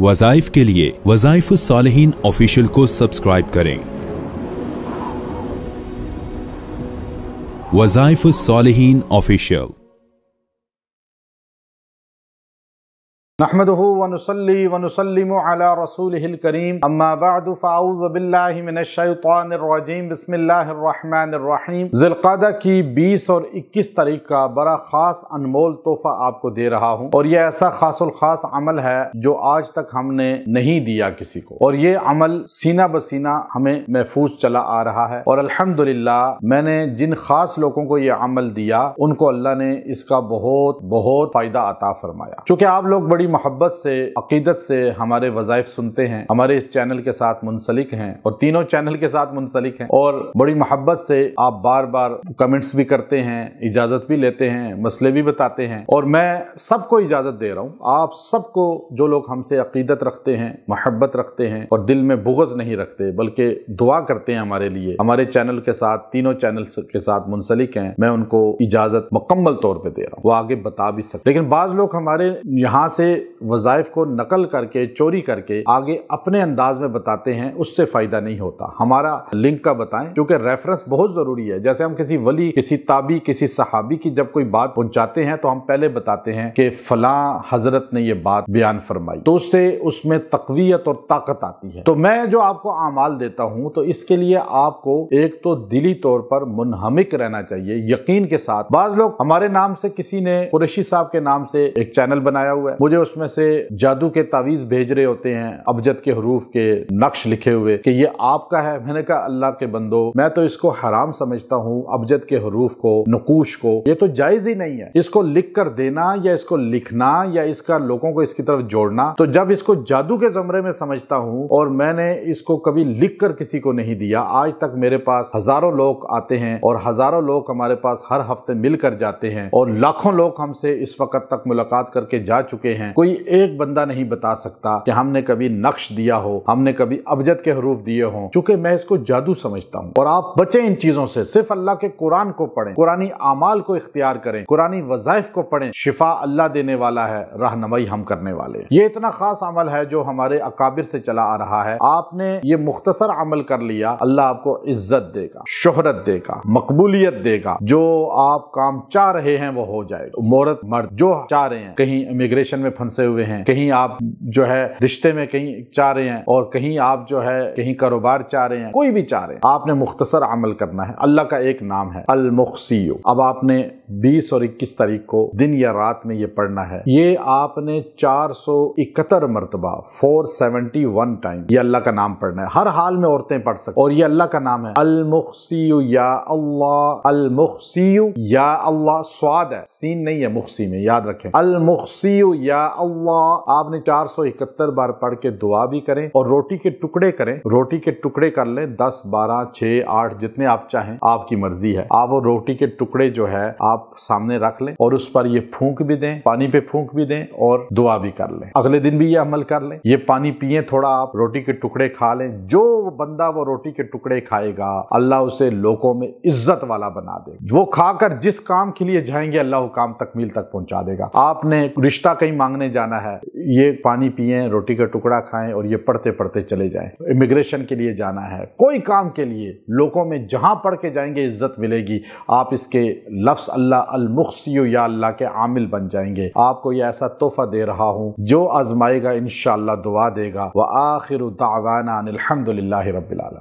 वजाइफ के लिए वजाइफ सालहीन ऑफिशियल को सब्सक्राइब करें वजाइफ सालहीन ऑफिशियल नहमदली वनसलम रसूल करीम अम्माबादफ़ाउज़बिल्लिमिनशैतरजीम बसमीम ज़िलक़ादा की 20 और 21 तारीख का बड़ा ख़ास अनमोल तोहफ़ा आपको दे रहा हूँ और यह ऐसा खासुल ख़ास अमल है जो आज तक हमने नहीं दिया किसी को और ये अमल सीना बसीना हमें महफूज चला आ रहा है और अल्हम्दुलिल्लाह मैंने जिन ख़ास लोगों को ये अमल दिया उनको अल्लाह ने इसका बहुत बहुत फ़ायदा अता फ़रमाया चूँकि आप लोग बड़ी मोहब्बत से अकीदत से हमारे वजायफ सुनते हैं हमारे इस चैनल के साथ मुंसलिक हैं और तीनों चैनल के साथ मुंसलिक हैं और बड़ी मोहब्बत से आप बार बार कमेंट्स भी करते हैं इजाज़त भी लेते हैं मसले भी बताते हैं और मैं सबको इजाज़त दे रहा हूँ आप सबको जो लोग हमसे अकीदत रखते हैं मोहब्बत रखते हैं और दिल में बुगज नहीं रखते बल्कि दुआ करते हैं हमारे लिए हमारे चैनल के साथ तीनों चैनल के साथ मुंसलिक हैं मैं उनको इजाज़त मुकम्मल तौर पर दे रहा हूँ वो आगे बता भी सकते लेकिन बाज़ लोग हमारे यहाँ से वज़ाइफ को नकल करके चोरी करके आगे अपने अंदाज में बताते हैं उससे फ़ायदा नहीं होता हमारा लिंक का बताएं क्योंकि रेफरेंस बहुत ज़रूरी है जैसे हम किसी वली किसी ताबी किसी सहाबी की जब कोई बात पहुंचाते हैं तो हम पहले बताते हैं कि फलां हज़रत ने यह बात बयान फरमाई तो उससे उसमें तकवीत और ताकत आती है तो मैं जो आपको अमाल देता हूँ तो इसके लिए आपको एक तो दिली तौर पर मुनहमिक रहना चाहिए यकीन के साथ बाद लोग हमारे नाम से किसी ने कुरेशी साहब के नाम से एक चैनल बनाया हुआ है मुझे उस उसमें से जादू के तावीज़ भेज रहे होते हैं अबजद के हरूफ के नक्श लिखे हुए कि ये आपका है मैंने कहा अल्लाह के बंदो मैं तो इसको हराम समझता हूँ अबजद के हरूफ को नकूश को ये तो जायज़ ही नहीं है इसको लिख कर देना या इसको लिखना या इसका लोगों को इसकी तरफ जोड़ना तो जब इसको जादू के जमरे में समझता हूँ और मैंने इसको कभी लिख कर किसी को नहीं दिया आज तक मेरे पास हजारों लोग आते हैं और हजारों लोग हमारे पास हर हफ्ते मिलकर जाते हैं और लाखों लोग हमसे इस वक्त तक मुलाकात करके जा चुके हैं हैं कोई एक बंदा नहीं बता सकता कि हमने कभी नक्श दिया हो हमने कभी अबजद के हरूफ दिए हों चूंकि मैं इसको जादू समझता हूँ और आप बचे इन चीजों से सिर्फ अल्लाह के कुरान को पढ़ें कुरानी अमाल को इख्तियार करें कुरानी वजायफ को पढ़ें शिफा अल्लाह देने वाला है रहनमई हम करने वाले ये इतना खास अमल है जो हमारे अकाबिर से चला आ रहा है आपने ये मुख्तसर अमल कर लिया अल्लाह आपको इज्जत देगा शोहरत देगा मकबूलियत देगा जो आप काम चाह रहे हैं वो हो जाएगा मोरत मर्द जो चाह रहे हैं कहीं इमिग्रेशन में फंसे हुए हैं कहीं आप जो है रिश्ते में कहीं चाह रहे हैं और कहीं आप जो है कहीं कारोबार चाह रहे हैं कोई भी चाह रहे हैं आपने मुख्तसर अमल करना है अल्लाह का एक नाम है अलमुखसी अब आपने बीस और इक्कीस तारीख को दिन या रात में ये पढ़ना है ये आपने चार सौ इकहत्तर मरतबा फोर सेवेंटी वन टाइम ये अल्लाह का नाम पढ़ना है हर हाल में औरतें पढ़ सकती और ये अल्लाह का नाम है अलमुखसी या अल्लाह अलमुखसी या अल्लाह स्वाद है सीन नहीं है मुखसी में याद रखें अलमुखसी या अल्लाह आपने चार सौ इकहत्तर बार पढ़ के दुआ भी करें और रोटी के टुकड़े करें रोटी के टुकड़े कर लें दस बारह छः आठ जितने आप चाहें आपकी मर्जी है आप वो रोटी के टुकड़े जो है आप आप सामने रख लें और उस पर ये फूंक भी दें पानी पे फूंक भी दें और दुआ भी कर लें अगले दिन भी ये अमल कर लें ये पानी पिए थोड़ा आप रोटी के टुकड़े खा लें जो बंदा वो रोटी के टुकड़े खाएगा अल्लाह उसे लोगों में इज्जत वाला बना दे वो खाकर जिस काम के लिए जाएंगे अल्लाह काम तकमील तक पहुंचा देगा आपने रिश्ता कहीं मांगने जाना है ये पानी पिए रोटी का टुकड़ा खाएं और ये पढ़ते पढ़ते चले जाएं इमिग्रेशन के लिए जाना है कोई काम के लिए लोगों में जहां पढ़ के जाएंगे इज्जत मिलेगी आप इसके लफ्स अल्लाह अल्लाह अलमुखसी या अल्लाह के आमिल बन जाएंगे आपको यह ऐसा तोहफा दे रहा हूँ जो आजमाएगा इन दुआ देगा वह आखिर दावाना रबालम